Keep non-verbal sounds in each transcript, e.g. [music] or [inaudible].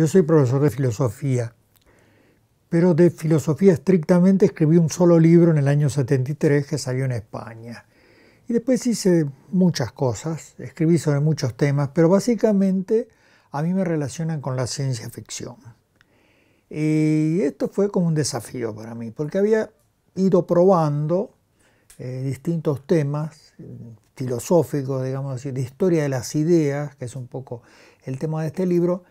Yo soy profesor de filosofía, pero de filosofía estrictamente escribí un solo libro en el año 73 que salió en España. Y después hice muchas cosas, escribí sobre muchos temas, pero básicamente a mí me relacionan con la ciencia ficción. Y esto fue como un desafío para mí, porque había ido probando eh, distintos temas filosóficos, digamos así, de historia de las ideas, que es un poco el tema de este libro,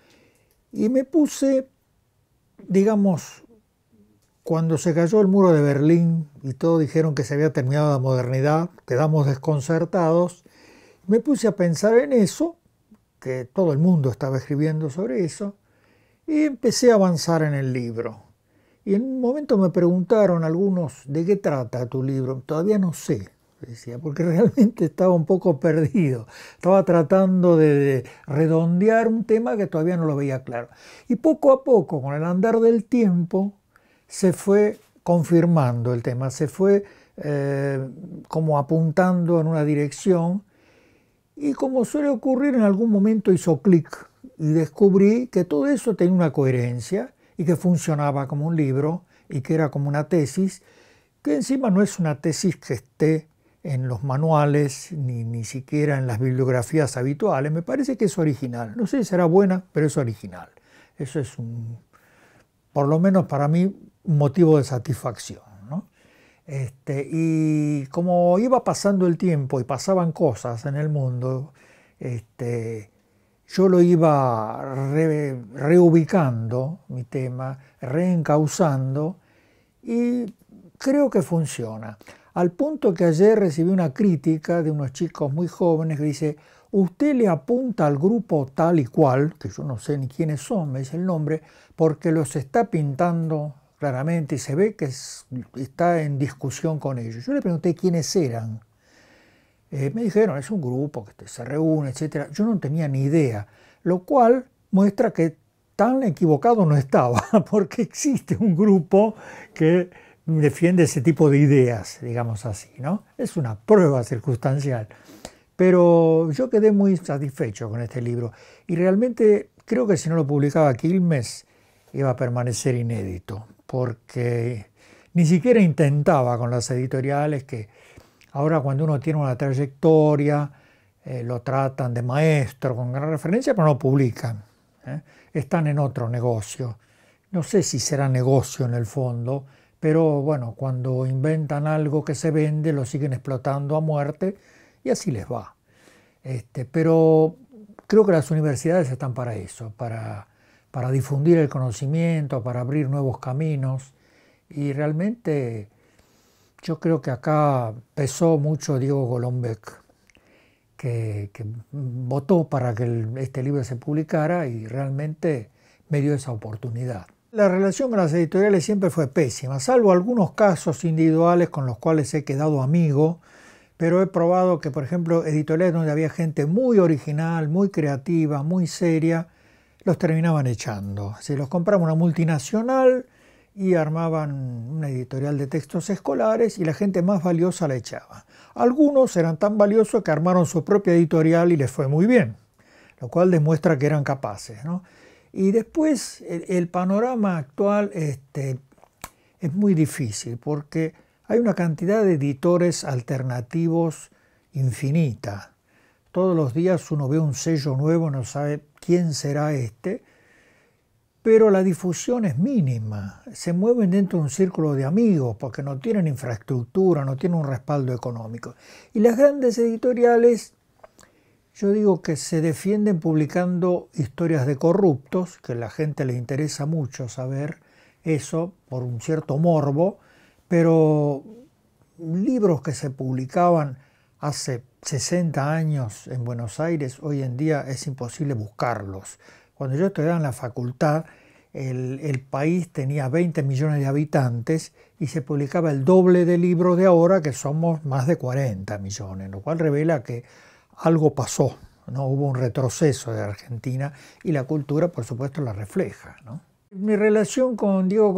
y me puse, digamos, cuando se cayó el muro de Berlín y todos dijeron que se había terminado la modernidad, quedamos desconcertados, me puse a pensar en eso, que todo el mundo estaba escribiendo sobre eso, y empecé a avanzar en el libro. Y en un momento me preguntaron algunos, ¿de qué trata tu libro? Todavía no sé, decía, porque [laughs] realmente estaba un poco perdido. Estaba tratando de redondear un tema que todavía no lo veía claro. Y poco a poco, con el andar del tiempo, se fue confirmando el tema, se fue eh, como apuntando en una dirección y como suele ocurrir en algún momento hizo clic y descubrí que todo eso tenía una coherencia y que funcionaba como un libro y que era como una tesis, que encima no es una tesis que esté en los manuales, ni, ni siquiera en las bibliografías habituales. Me parece que es original. No sé si será buena, pero es original. Eso es por lo menos para mí, un motivo de satisfacción. Este, y como iba pasando el tiempo y pasaban cosas en el mundo, este, yo lo iba reubicando, mi tema, reencauzando, y creo que funciona al punto que ayer recibí una crítica de unos chicos muy jóvenes que dice, usted le apunta al grupo tal y cual, que yo no sé ni quiénes son, me dice el nombre, porque los está pintando claramente y se ve que está en discusión con ellos. Yo le pregunté quiénes eran. Eh, me dijeron, es un grupo que se reúne, etc. Yo no tenía ni idea, lo cual muestra que tan equivocado no estaba, [laughs] porque existe un grupo que defiende ese tipo de ideas, digamos así, ¿no? Es una prueba circunstancial. Pero yo quedé muy satisfecho con este libro y realmente creo que si no lo publicaba Quilmes iba a permanecer inédito, porque ni siquiera intentaba con las editoriales que ahora cuando uno tiene una trayectoria eh, lo tratan de maestro con gran referencia, pero no publican. ¿eh? Están en otro negocio. No sé si será negocio en el fondo, pero bueno, cuando inventan algo que se vende, lo siguen explotando a muerte y así les va. Este, pero creo que las universidades están para eso, para, difundir el conocimiento, para abrir nuevos caminos y realmente yo creo que acá pesó mucho Diego Golombek, que, votó para que este libro se publicara y realmente me dio esa oportunidad. La relación con las editoriales siempre fue pésima, salvo algunos casos individuales con los cuales he quedado amigo, pero he probado que, por ejemplo, editoriales donde había gente muy original, muy creativa, muy seria, los terminaban echando. Si los compraba una multinacional y armaban una editorial de textos escolares y la gente más valiosa la echaba. Algunos eran tan valiosos que armaron su propia editorial y les fue muy bien, lo cual demuestra que eran capaces. ¿no? Y después el, panorama actual este, es muy difícil porque hay una cantidad de editores alternativos infinita. Todos los días uno ve un sello nuevo, no sabe quién será este, pero la difusión es mínima. Se mueven dentro de un círculo de amigos porque no tienen infraestructura, no tienen un respaldo económico. Y las grandes editoriales yo digo que se defienden publicando historias de corruptos, que a la gente le interesa mucho saber eso por un cierto morbo, pero libros que se publicaban hace 60 años en Buenos Aires, hoy en día es imposible buscarlos. Cuando yo estudiaba en la facultad, el, el, país tenía 20 millones de habitantes y se publicaba el doble de libros de ahora, que somos más de 40 millones, lo cual revela que algo pasó, ¿no? hubo un retroceso de Argentina y la cultura, por supuesto, la refleja. Mi relación con Diego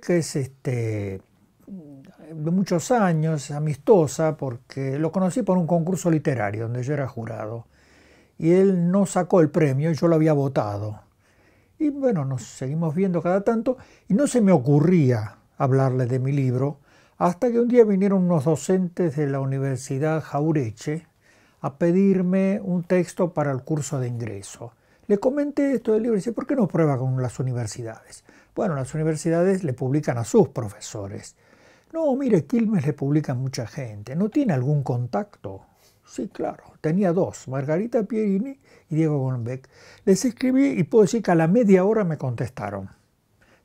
que es este, de muchos años, amistosa, porque lo conocí por un concurso literario donde yo era jurado. Y él no sacó el premio, y yo lo había votado. Y bueno, nos seguimos viendo cada tanto y no se me ocurría hablarle de mi libro hasta que un día vinieron unos docentes de la Universidad Jaureche a pedirme un texto para el curso de ingreso. Le comenté esto del libro y dice, ¿por qué no prueba con las universidades? Bueno, las universidades le publican a sus profesores. No, mire, Quilmes le publica mucha gente. ¿No tiene algún contacto? Sí, claro. Tenía dos, Margarita Pierini y Diego Gombeck. Les escribí y puedo decir que a la media hora me contestaron.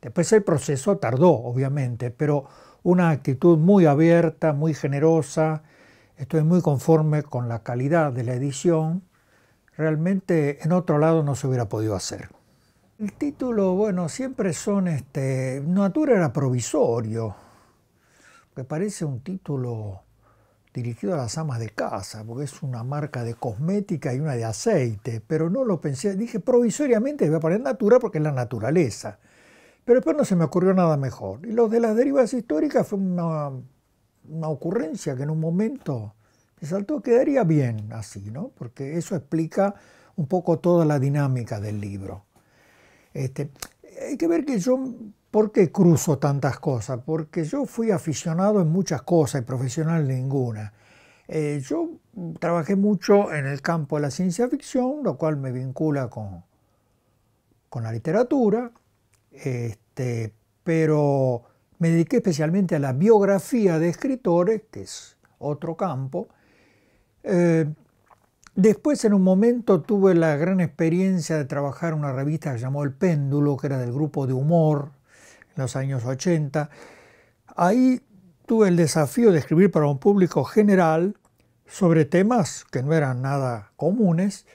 Después el proceso tardó, obviamente, pero una actitud muy abierta, muy generosa, Estoy muy conforme con la calidad de la edición. Realmente en otro lado no se hubiera podido hacer. El título, bueno, siempre son, este, Natura era provisorio, Me parece un título dirigido a las amas de casa, porque es una marca de cosmética y una de aceite, pero no lo pensé, dije provisoriamente voy a poner Natura porque es la naturaleza, pero después no se me ocurrió nada mejor. Y los de las derivas históricas fue una una ocurrencia que en un momento me saltó, quedaría bien así, ¿no? Porque eso explica un poco toda la dinámica del libro. Este, hay que ver que yo, ¿por qué cruzo tantas cosas? Porque yo fui aficionado en muchas cosas y profesional ninguna. Eh, yo trabajé mucho en el campo de la ciencia ficción, lo cual me vincula con, con la literatura, este, pero me dediqué especialmente a la biografía de escritores, que es otro campo. Eh, después, en un momento, tuve la gran experiencia de trabajar en una revista que llamó El Péndulo, que era del grupo de humor en los años 80. Ahí tuve el desafío de escribir para un público general sobre temas que no eran nada comunes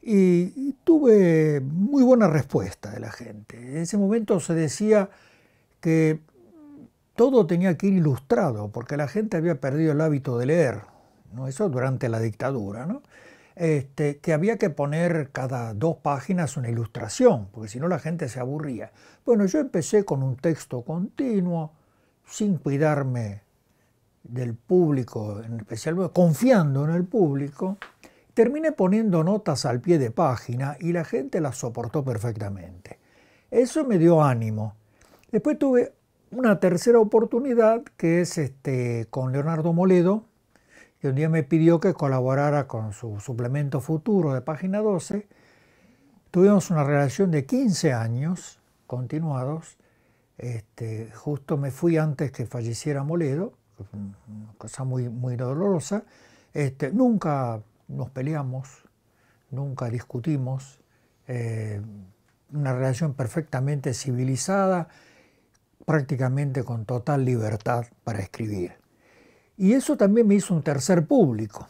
y tuve muy buena respuesta de la gente. En ese momento se decía que todo tenía que ir ilustrado, porque la gente había perdido el hábito de leer, ¿no? eso durante la dictadura, este, que había que poner cada dos páginas una ilustración, porque si no la gente se aburría. Bueno, yo empecé con un texto continuo, sin cuidarme del público, en especial confiando en el público, terminé poniendo notas al pie de página y la gente las soportó perfectamente. Eso me dio ánimo. Después tuve una tercera oportunidad que es este, con Leonardo Moledo, que un día me pidió que colaborara con su suplemento futuro de página 12. Tuvimos una relación de 15 años continuados. Este, justo me fui antes que falleciera Moledo, una cosa muy, muy dolorosa. Este, nunca nos peleamos, nunca discutimos. Eh, una relación perfectamente civilizada prácticamente con total libertad para escribir. Y eso también me hizo un tercer público.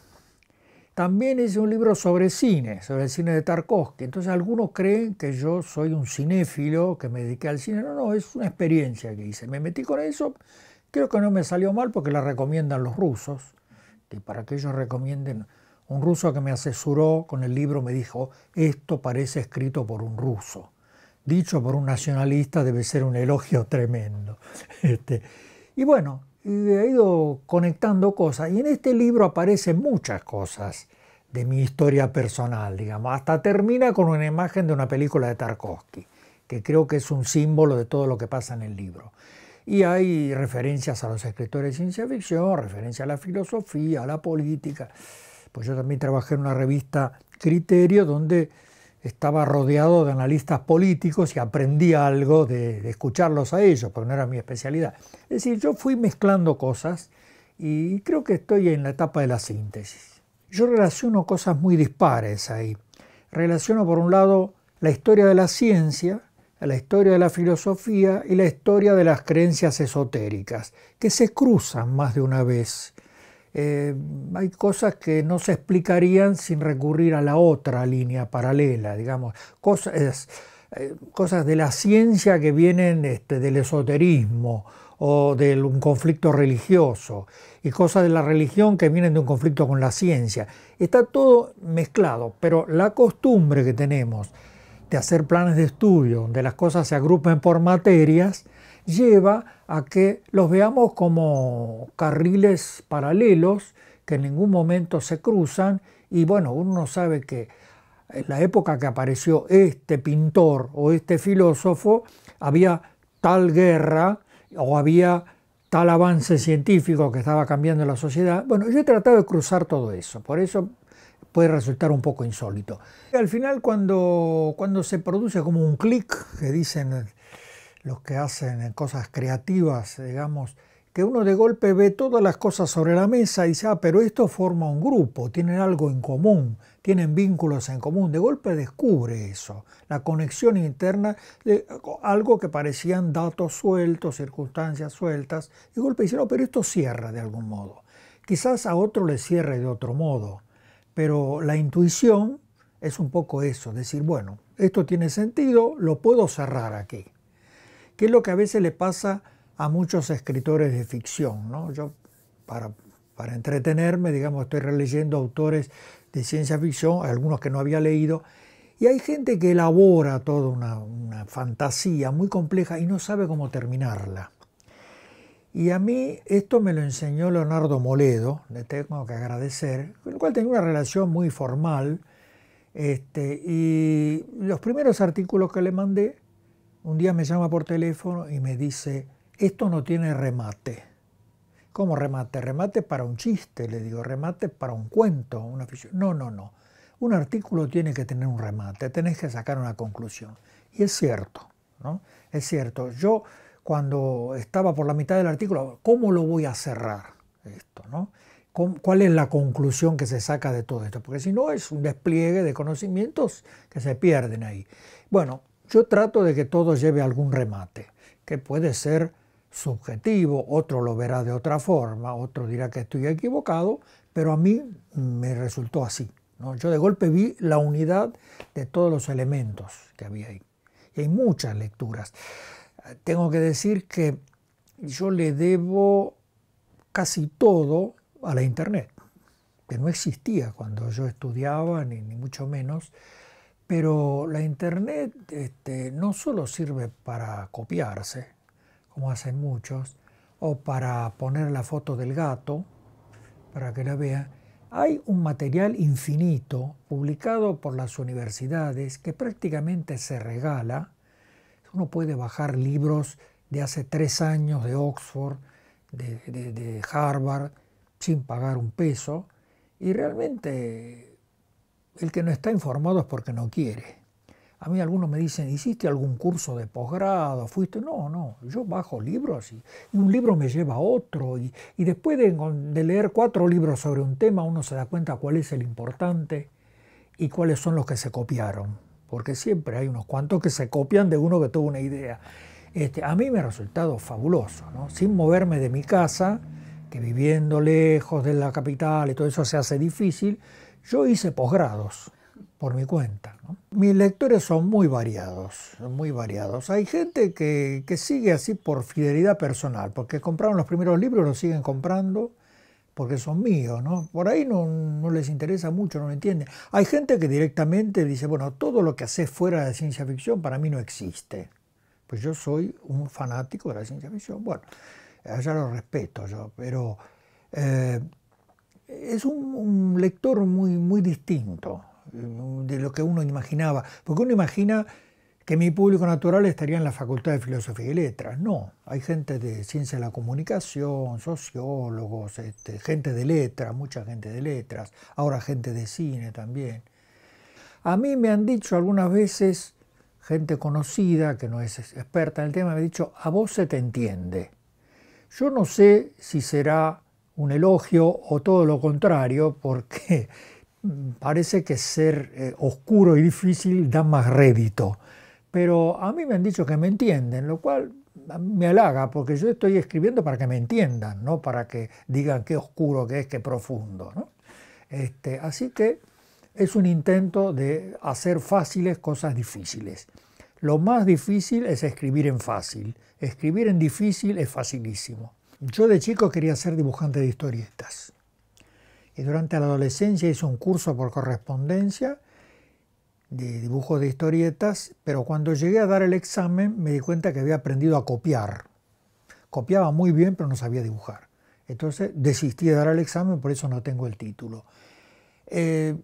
También hice un libro sobre cine, sobre el cine de Tarkovsky. Entonces algunos creen que yo soy un cinéfilo, que me dediqué al cine. No, no, es una experiencia que hice. Me metí con eso, creo que no me salió mal porque la recomiendan los rusos, Y para que ellos recomienden... Un ruso que me asesoró con el libro me dijo, esto parece escrito por un ruso dicho por un nacionalista debe ser un elogio tremendo. [laughs] Este, y bueno, he eh, ido conectando cosas y en este libro aparecen muchas cosas de mi historia personal, digamos, hasta termina con una imagen de una película de Tarkovsky, que creo que es un símbolo de todo lo que pasa en el libro. Y hay referencias a los escritores de ciencia ficción, referencias a la filosofía, a la política. Pues yo también trabajé en una revista Criterio, donde estaba rodeado de analistas políticos y aprendí algo de, escucharlos a ellos, porque no era mi especialidad. Es decir, yo fui mezclando cosas y creo que estoy en la etapa de la síntesis. Yo relaciono cosas muy dispares ahí. Relaciono por un lado la historia de la ciencia, la historia de la filosofía y la historia de las creencias esotéricas, que se cruzan más de una vez eh, hay cosas que no se explicarían sin recurrir a la otra línea paralela, digamos, cosas, eh, de la ciencia que vienen este, del esoterismo o de un conflicto religioso y cosas de la religión que vienen de un conflicto con la ciencia. Está todo mezclado, pero la costumbre que tenemos de hacer planes de estudio, donde las cosas se agrupen por materias, lleva a que los veamos como carriles paralelos que en ningún momento se cruzan y bueno, uno sabe que en la época que apareció este pintor o este filósofo había tal guerra o había tal avance científico que estaba cambiando la sociedad. Bueno, yo he tratado de cruzar todo eso, por eso puede resultar un poco insólito. Al final, cuando, cuando se produce como un clic, que dicen los que hacen cosas creativas, digamos, que uno de golpe ve todas las cosas sobre la mesa y dice, ah, pero esto forma un grupo, tienen algo en común, tienen vínculos en común. De golpe descubre eso, la conexión interna de algo que parecían datos sueltos, circunstancias sueltas. y De golpe dice, no, pero esto cierra de algún modo. Quizás a otro le cierre de otro modo pero la intuición es un poco eso, decir, bueno, esto tiene sentido, lo puedo cerrar aquí. qué es lo que a veces le pasa a muchos escritores de ficción, Yo, para, entretenerme, digamos, estoy releyendo autores de ciencia ficción, algunos que no había leído, y hay gente que elabora toda una fantasía muy compleja y no sabe cómo terminarla. Y a mí esto me lo enseñó Leonardo Moledo, le tengo que agradecer, con el cual tenía una relación muy formal. Este, y los primeros artículos que le mandé, un día me llama por teléfono y me dice, esto no tiene remate. ¿Cómo remate? Remate para un chiste, le digo, remate para un cuento, una ficción. No, no, no. Un artículo tiene que tener un remate, tenés que sacar una conclusión. Y es cierto, ¿no? Es cierto. Yo cuando estaba por la mitad del artículo, ¿cómo lo voy a cerrar esto? ¿Cuál es la conclusión que se saca de todo esto? Porque si no, es un despliegue de conocimientos que se pierden ahí. Bueno, yo trato de que todo lleve algún remate, que puede ser subjetivo, otro lo verá de otra forma, otro dirá que estoy equivocado, pero a mí me resultó así. Yo de golpe vi la unidad de todos los elementos que había ahí. Y hay muchas lecturas tengo que decir que yo le debo casi todo a la Internet, que no existía cuando yo estudiaba, ni, mucho menos, pero la Internet este, no solo sirve para copiarse, como hacen muchos, o para poner la foto del gato, para que la vean, hay un material infinito publicado por las universidades que prácticamente se regala uno puede bajar libros de hace tres años de Oxford, de, Harvard, sin pagar un peso. Y realmente el que no está informado es porque no quiere. A mí algunos me dicen, ¿hiciste algún curso de posgrado? ¿Fuiste? No, no, yo bajo libros y, un libro me lleva a otro. Y, después de, leer cuatro libros sobre un tema, uno se da cuenta cuál es el importante y cuáles son los que se copiaron porque siempre hay unos cuantos que se copian de uno que tuvo una idea. Este, a mí me ha resultado fabuloso, ¿no? sin moverme de mi casa, que viviendo lejos de la capital y todo eso se hace difícil, yo hice posgrados por mi cuenta. Mis lectores son muy variados, muy variados. Hay gente que, que sigue así por fidelidad personal, porque compraron los primeros libros, los siguen comprando, porque son míos, ¿no? Por ahí no, les interesa mucho, no lo entienden. Hay gente que directamente dice, bueno, todo lo que haces fuera de ciencia ficción para mí no existe. Pues yo soy un fanático de la ciencia ficción. Bueno, allá lo respeto yo, pero eh, es un, lector muy, muy distinto eh, de lo que uno imaginaba, porque uno imagina que mi público natural estaría en la Facultad de Filosofía y Letras. No, hay gente de ciencia de la comunicación, sociólogos, este, gente de letras, mucha gente de letras, ahora gente de cine también. A mí me han dicho algunas veces, gente conocida que no es experta en el tema, me ha dicho, a vos se te entiende. Yo no sé si será un elogio o todo lo contrario, porque [laughs] parece que ser eh, oscuro y difícil da más rédito. Pero a mí me han dicho que me entienden, lo cual me halaga, porque yo estoy escribiendo para que me entiendan, no para que digan qué oscuro que es, qué profundo. ¿no? Este, así que es un intento de hacer fáciles cosas difíciles. Lo más difícil es escribir en fácil. Escribir en difícil es facilísimo. Yo de chico quería ser dibujante de historietas. Y durante la adolescencia hice un curso por correspondencia de dibujos de historietas, pero cuando llegué a dar el examen me di cuenta que había aprendido a copiar. Copiaba muy bien, pero no sabía dibujar. Entonces desistí de dar el examen, por eso no tengo el título. Eh,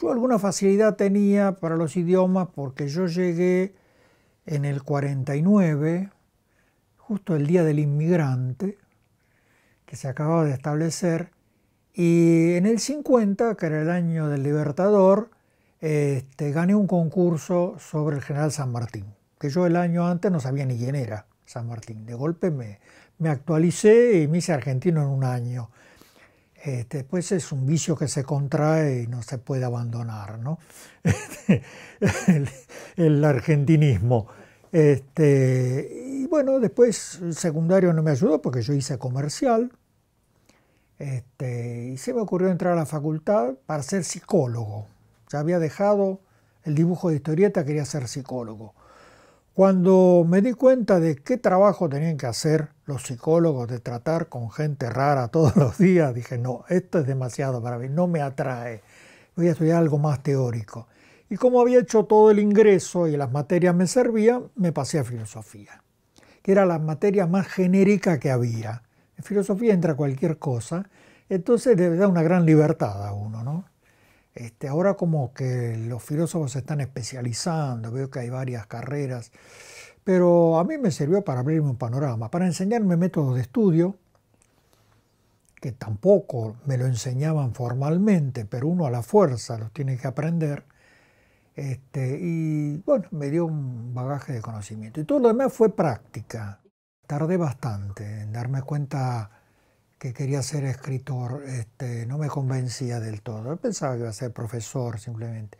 yo alguna facilidad tenía para los idiomas porque yo llegué en el 49, justo el día del inmigrante, que se acababa de establecer, y en el 50, que era el año del Libertador, este, gané un concurso sobre el general San Martín, que yo el año antes no sabía ni quién era San Martín. De golpe me, actualicé y me hice argentino en un año. Este, después es un vicio que se contrae y no se puede abandonar, ¿no? [laughs] el, argentinismo. Este, y bueno, después el secundario no me ayudó porque yo hice comercial. Este, y se me ocurrió entrar a la facultad para ser psicólogo. Ya había dejado el dibujo de historieta, quería ser psicólogo. Cuando me di cuenta de qué trabajo tenían que hacer los psicólogos de tratar con gente rara todos los días, dije, no, esto es demasiado para mí, no me atrae, voy a estudiar algo más teórico. Y como había hecho todo el ingreso y las materias me servían, me pasé a filosofía, que era la materia más genérica que había. En filosofía entra cualquier cosa, entonces le da una gran libertad a uno, ¿no? Este, ahora como que los filósofos se están especializando, veo que hay varias carreras, pero a mí me sirvió para abrirme un panorama, para enseñarme métodos de estudio, que tampoco me lo enseñaban formalmente, pero uno a la fuerza los tiene que aprender. Este, y bueno, me dio un bagaje de conocimiento. Y todo lo demás fue práctica. Tardé bastante en darme cuenta que quería ser escritor, este, no me convencía del todo. pensaba que iba a ser profesor simplemente.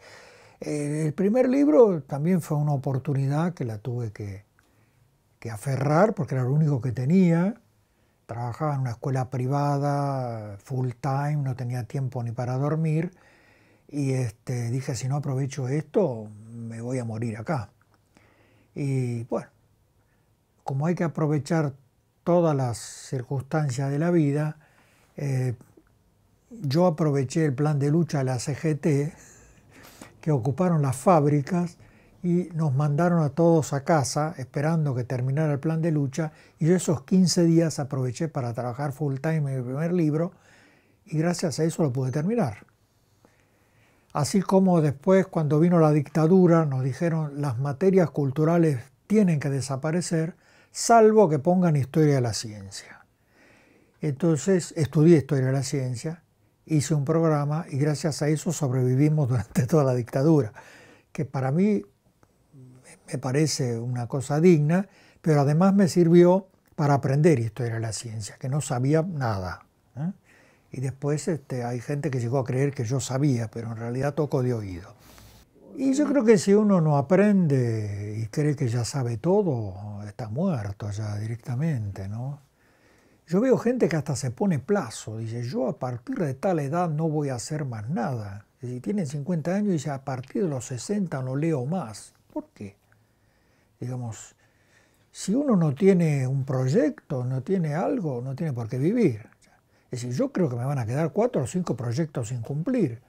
Eh, el primer libro también fue una oportunidad que la tuve que, que aferrar porque era lo único que tenía. Trabajaba en una escuela privada, full time, no tenía tiempo ni para dormir. Y este, dije, si no aprovecho esto, me voy a morir acá. Y bueno, como hay que aprovechar todas las circunstancias de la vida, eh, yo aproveché el plan de lucha de la CGT, que ocuparon las fábricas y nos mandaron a todos a casa esperando que terminara el plan de lucha y yo esos 15 días aproveché para trabajar full time en mi primer libro y gracias a eso lo pude terminar. Así como después cuando vino la dictadura nos dijeron las materias culturales tienen que desaparecer, salvo que pongan historia de la ciencia. Entonces estudié historia de la ciencia, hice un programa y gracias a eso sobrevivimos [laughs] durante toda la dictadura, que para mí me parece una cosa digna, pero además me sirvió para aprender historia de la ciencia, que no sabía nada. ¿eh? Y después este, hay gente que llegó a creer que yo sabía, pero en realidad toco de oído. Y yo creo que si uno no aprende y cree que ya sabe todo, está muerto ya directamente, ¿no? Yo veo gente que hasta se pone plazo, dice, yo a partir de tal edad no voy a hacer más nada. Si tienen 50 años, dice, a partir de los 60 no leo más. ¿Por qué? Digamos, si uno no tiene un proyecto, no tiene algo, no tiene por qué vivir. Es decir, yo creo que me van a quedar cuatro o cinco proyectos sin cumplir,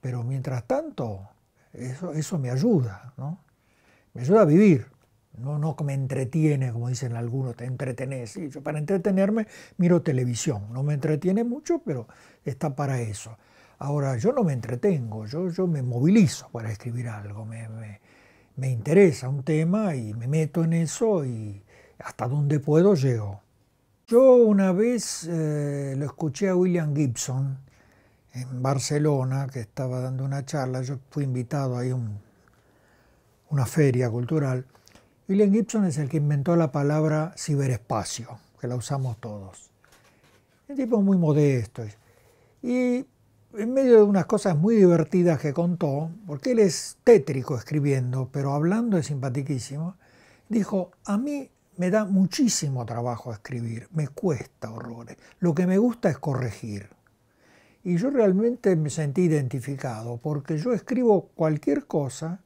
pero mientras tanto eso, me ayuda, ¿no? Me ayuda a vivir, no, no me entretiene, como dicen algunos, te entretenés. Sí, yo para entretenerme miro televisión, no me entretiene mucho, pero está para eso. Ahora, yo no me entretengo, yo, yo me movilizo para escribir algo, me, interesa un tema y me meto en eso y hasta donde puedo llego. Yo una vez eh, lo escuché a William Gibson en Barcelona, que estaba dando una charla, yo fui invitado a una feria cultural. William Gibson es el que inventó la palabra ciberespacio, que la usamos todos. Un tipo muy modesto. Y en medio de unas cosas muy divertidas que contó, porque él es tétrico escribiendo, pero hablando es simpaticísimo, dijo, a mí me da muchísimo trabajo escribir, me cuesta horrores, lo que me gusta es corregir. Y yo realmente me sentí identificado, porque yo escribo cualquier cosa,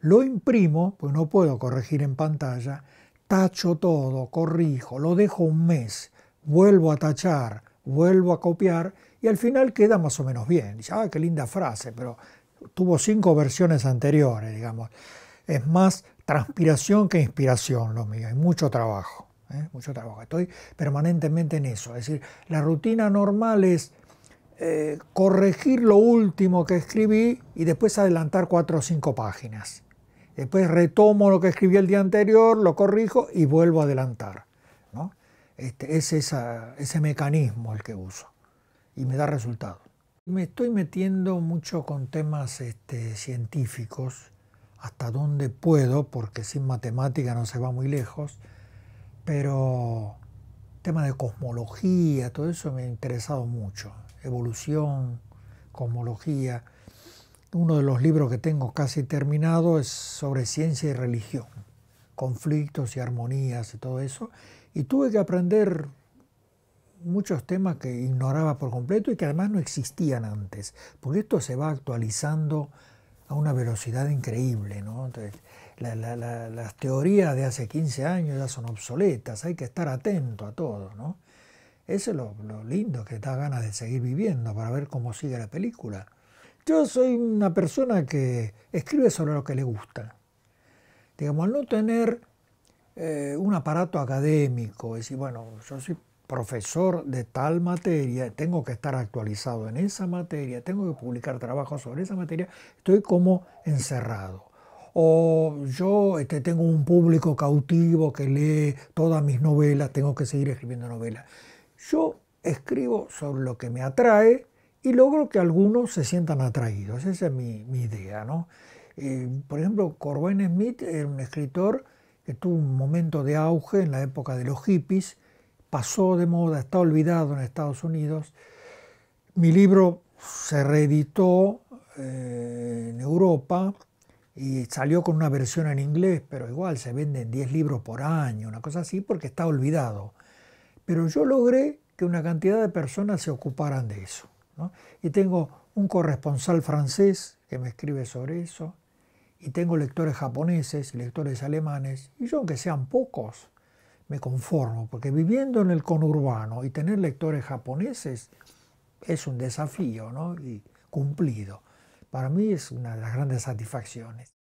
lo imprimo, pues no puedo corregir en pantalla, tacho todo, corrijo, lo dejo un mes, vuelvo a tachar, vuelvo a copiar y al final queda más o menos bien. Dice, ah, qué linda frase, pero tuvo cinco versiones anteriores, digamos. Es más transpiración que inspiración lo mío, hay mucho trabajo, ¿eh? mucho trabajo. Estoy permanentemente en eso. Es decir, la rutina normal es eh, corregir lo último que escribí y después adelantar cuatro o cinco páginas. Después retomo lo que escribí el día anterior, lo corrijo y vuelvo a adelantar. ¿no? Este, es ese mecanismo el que uso y me da resultado. Me estoy metiendo mucho con temas este, científicos, hasta donde puedo, porque sin matemática no se va muy lejos, pero tema de cosmología, todo eso me ha interesado mucho evolución, cosmología. Uno de los libros que tengo casi terminado es sobre ciencia y religión, conflictos y armonías y todo eso. Y tuve que aprender muchos temas que ignoraba por completo y que además no existían antes, porque esto se va actualizando a una velocidad increíble. las teorías de hace 15 años ya son obsoletas, hay que estar atento a todo. Eso es lo, lindo, que da ganas de seguir viviendo para ver cómo sigue la película. Yo soy una persona que escribe sobre lo que le gusta. Digamos, al no tener eh, un aparato académico, es decir, bueno, yo soy profesor de tal materia, tengo que estar actualizado en esa materia, tengo que publicar trabajos sobre esa materia, estoy como encerrado. O yo este, tengo un público cautivo que lee todas mis novelas, tengo que seguir escribiendo novelas. Yo escribo sobre lo que me atrae y logro que algunos se sientan atraídos. Esa es mi, idea. ¿no? Eh, por ejemplo, Corwin Smith era un escritor que tuvo un momento de auge en la época de los hippies, pasó de moda, está olvidado en Estados Unidos. Mi libro se reeditó eh, en Europa y salió con una versión en inglés, pero igual se venden 10 libros por año, una cosa así, porque está olvidado. Pero yo logré que una cantidad de personas se ocuparan de eso. Y tengo un corresponsal francés que me escribe sobre eso, y tengo lectores japoneses y lectores alemanes, y yo aunque sean pocos, me conformo, porque viviendo en el conurbano y tener lectores japoneses es un desafío y cumplido. Para mí es una de las grandes satisfacciones.